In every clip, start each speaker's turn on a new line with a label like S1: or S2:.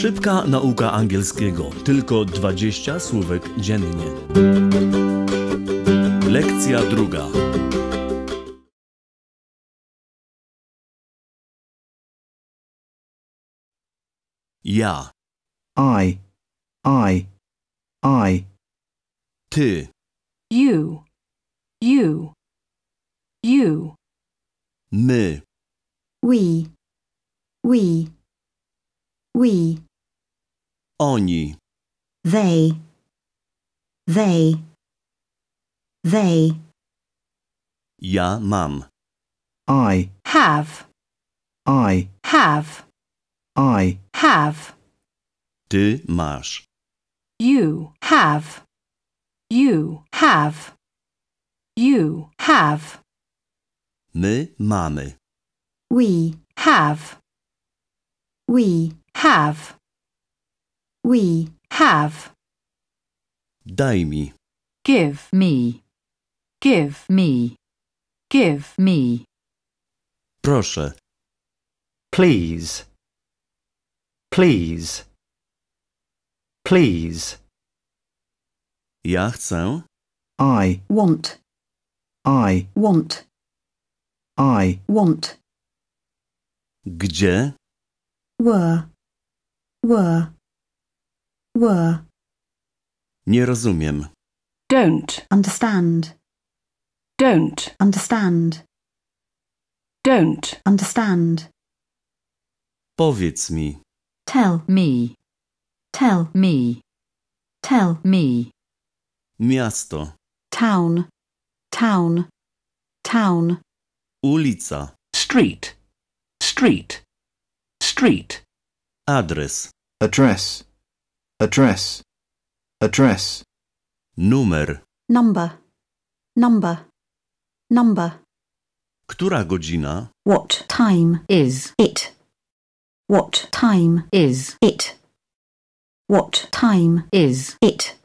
S1: Szybka nauka angielskiego. Tylko 20 słówek dziennie. Lekcja druga. Ja. I. I. I. Ty.
S2: You. You. You. My. We. We.
S3: We. Oni. They. They. They.
S1: Ja mam. I have. I have. I have. Ty masz. You
S2: have. You have. You have.
S1: My mamy.
S2: We have. We have. We have.
S1: Daj mi.
S3: Give me. Give me. Give me.
S1: Proszę. Please.
S4: Please. Please.
S1: Ja chcę. I want. I want. I want. Gdzie?
S5: Were. were, were.
S1: Nie rozumiem.
S5: Don't understand. Don't understand. Don't understand.
S1: Powiedz mi.
S5: Tell me. Tell me. Tell
S3: me.
S1: Miasto.
S3: Town. Town. Town.
S1: Ulica.
S3: Street. Street. Street.
S1: Adres. Address. Address. Address. Numer.
S3: Number. Number. Number.
S1: Która godzina?
S3: What time is it? What time is it? What time is it?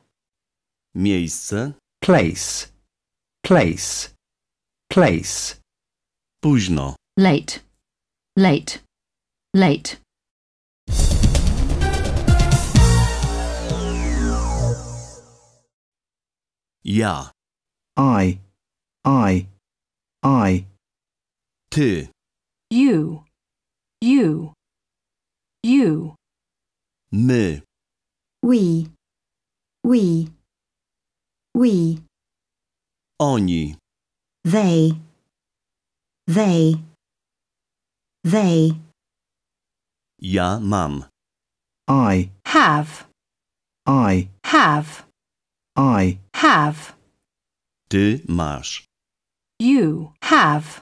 S4: Miejsce. Place. Place. Place. Późno.
S3: Late. Late. Late.
S1: Ja. I, I, I. Ty.
S2: You, you, you. My. We, we,
S3: we. Oni. They, they, they.
S1: Ja mam. I
S3: have. I have.
S1: I have. Ty masz. You
S2: have.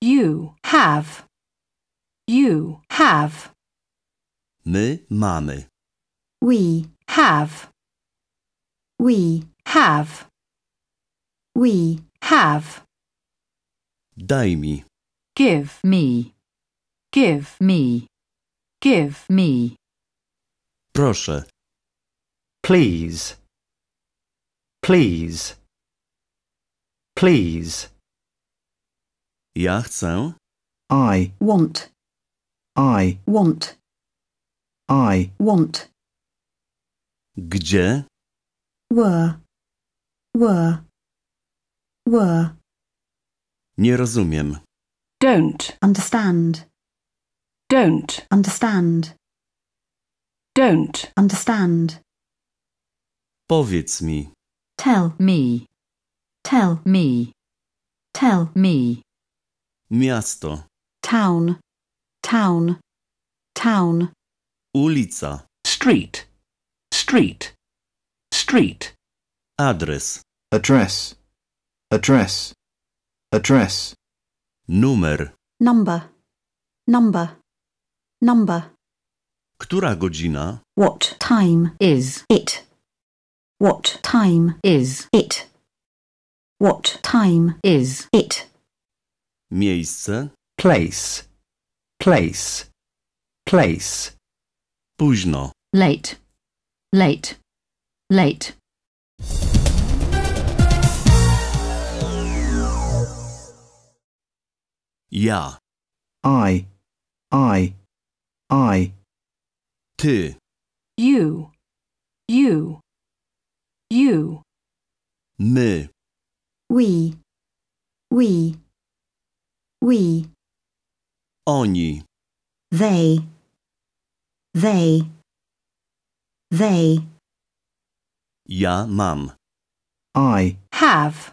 S2: You have. You have.
S1: My mamy.
S2: We have. We have. We have.
S1: Daj mi.
S3: Give me. Give me. Give me.
S1: Proszę. Please.
S4: Please. Please.
S1: Ja chcę. I want. I want. I want. Gdzie?
S5: Were. Were. Were.
S1: Nie rozumiem.
S5: Don't understand. Don't understand. Don't understand.
S1: Powiedz mi.
S5: Tell me. Tell me. Tell
S3: me.
S1: Miasto.
S3: Town. Town. Town.
S1: Ulica.
S3: Street. Street.
S1: Street. Adres. Address. Address. Address. Numer.
S3: Number. Number. Number.
S1: Która godzina?
S3: What time is it? What time is it? What time is it?
S4: Miejsce. Place. Place. Place. Późno.
S3: Late. Late. Late.
S1: Ja. I. I. I. Ty.
S2: You. You. You. me, We. We.
S1: We. Oni.
S3: They. They. They.
S1: Ja mam. I have.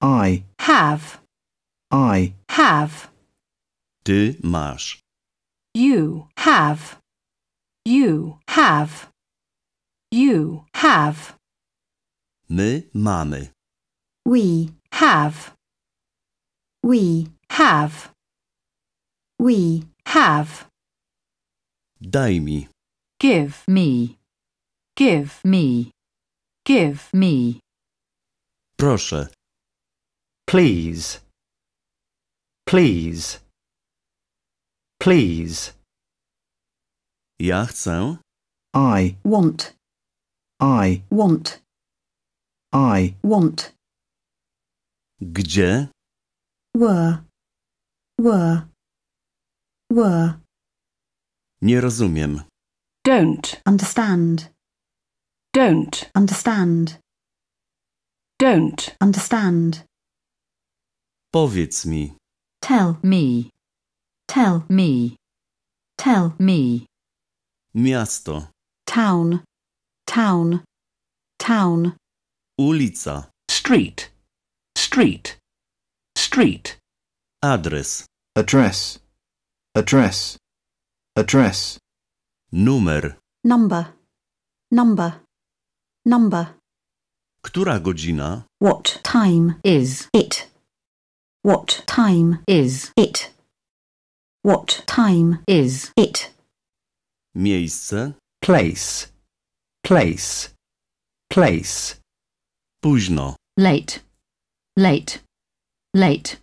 S1: I have. I have. Ty masz. You
S2: have. You have. You have.
S1: My mamy.
S2: We have. We have. We have.
S1: Daj mi.
S3: Give me. Give me. Give me.
S1: Proszę. Please.
S4: Please. Please.
S1: Ja chcę. I want. I want. I want. Gdzie?
S5: Were. Were. Were.
S1: Nie rozumiem.
S5: Don't. Understand. Don't. Understand. Don't. Understand.
S1: Powiedz mi.
S5: Tell me. Tell me. Tell
S3: me.
S1: Miasto.
S3: Town. Town. Town.
S1: Ulica.
S5: Street.
S3: Street.
S1: Street. Adres. Address. Address. Address. Numer.
S3: Number. Number. Number.
S1: Która godzina?
S3: What time is it? What time is it? What time is it?
S4: Miejsce. Place. Place. Place. Późno.
S3: Late. Late. Late.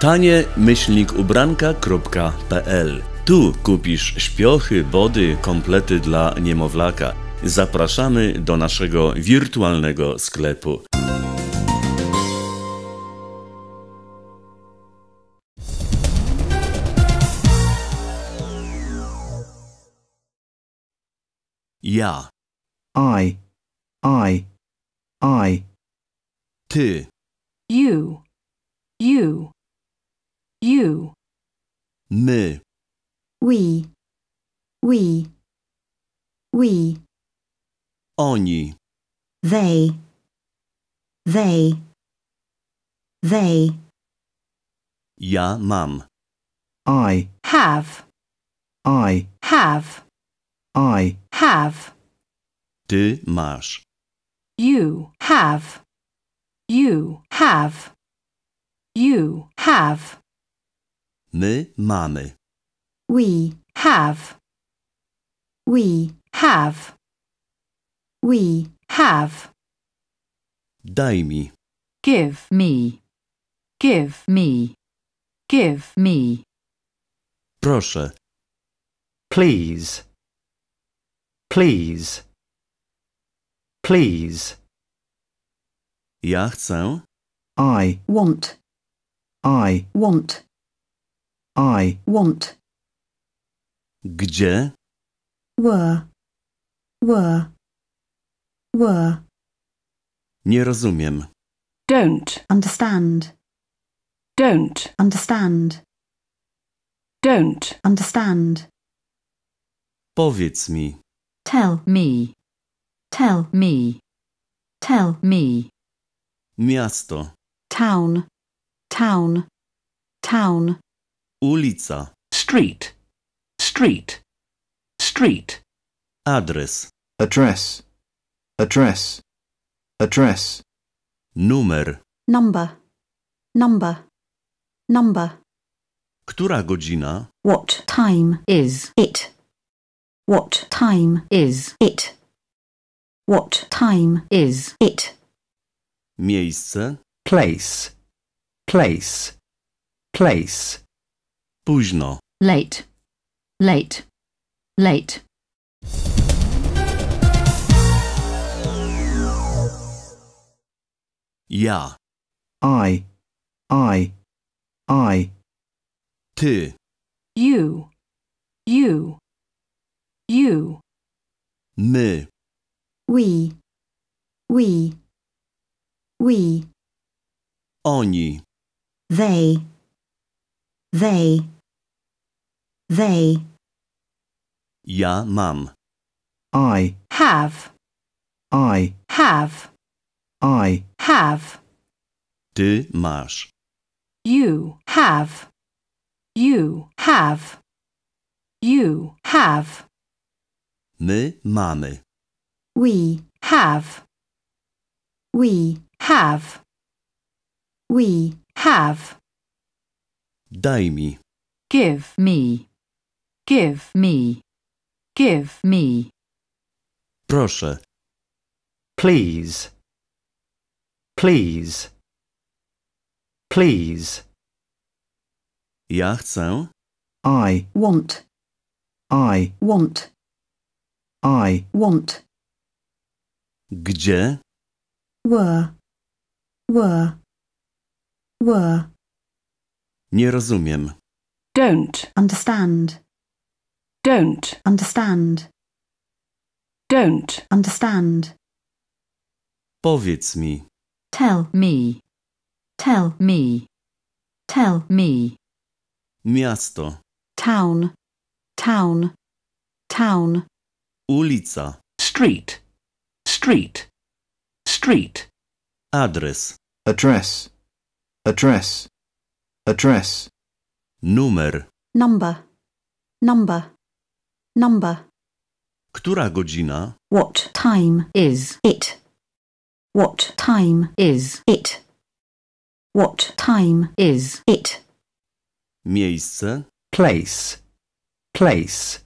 S1: Tanie myślnik ubranka.pl Tu kupisz śpiochy, body, komplety dla niemowlaka. Zapraszamy do naszego wirtualnego sklepu. Ja. I, I, I. Ty.
S2: You, you, you.
S1: My.
S3: We, we, we. Oni. They, they, they.
S1: Ja mam. I have. I have. I have. Ty masz.
S2: You have. You have. You have.
S1: My mamy.
S2: We have. We have.
S3: We have.
S1: Daj mi.
S3: Give me. Give me. Give me.
S1: Proszę.
S4: Please. Please. Please. Ja chcę. I want.
S1: I want. I want. Gdzie?
S5: Were. Were. Were.
S1: Nie rozumiem.
S5: Don't understand. Don't understand. Don't understand.
S1: Powiedz mi.
S5: Tell me. Tell
S3: me. Tell me.
S1: Miasto.
S3: Town. Town. Town.
S1: Ulica.
S3: Street.
S1: Street. Street. Adres. Address. Address. Address. Numer.
S3: Number. Number. Number.
S1: Która godzina?
S3: What time is it? What time is it? What time is it?
S4: Miejsce. Place. Place. Place. Późno.
S3: Late. Late. Late.
S1: Ja. I. I. I. Ty.
S2: You. You. You. me, We.
S3: We. We. Oni. They. They. They.
S1: Ja mam. I have. I have. I have. Ty masz.
S2: You have. You have. You have.
S1: My mamy.
S2: We have. We have. We
S3: have.
S1: Daj mi.
S3: Give me. Give me. Give me.
S1: Proszę.
S4: Please. Please. Please. Ja chcę. I
S5: want.
S1: I want. I want. Gdzie?
S5: Were. Were. Were.
S1: Nie rozumiem.
S5: Don't. Understand. Don't. Understand. Don't. Understand.
S1: Powiedz mi.
S5: Tell me. Tell
S3: me. Tell me.
S1: Miasto.
S3: Town. Town. Town.
S1: Ulica.
S3: Street.
S4: Street. Street. Adres. Address.
S1: Address. Address. Numer.
S3: Number. Number. Number.
S1: Która godzina?
S3: What time is it? What time is it? What time is it?
S4: Miejsce. Place. Place.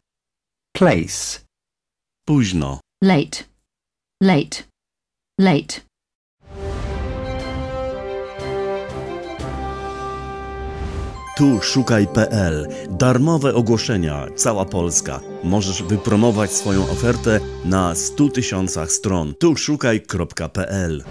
S4: Place. Późno.
S3: Late. Late. Late.
S1: Tu szukaj.pl. Darmowe ogłoszenia. Cała Polska. Możesz wypromować swoją ofertę na 100 tysiącach stron. Tu szukaj.pl.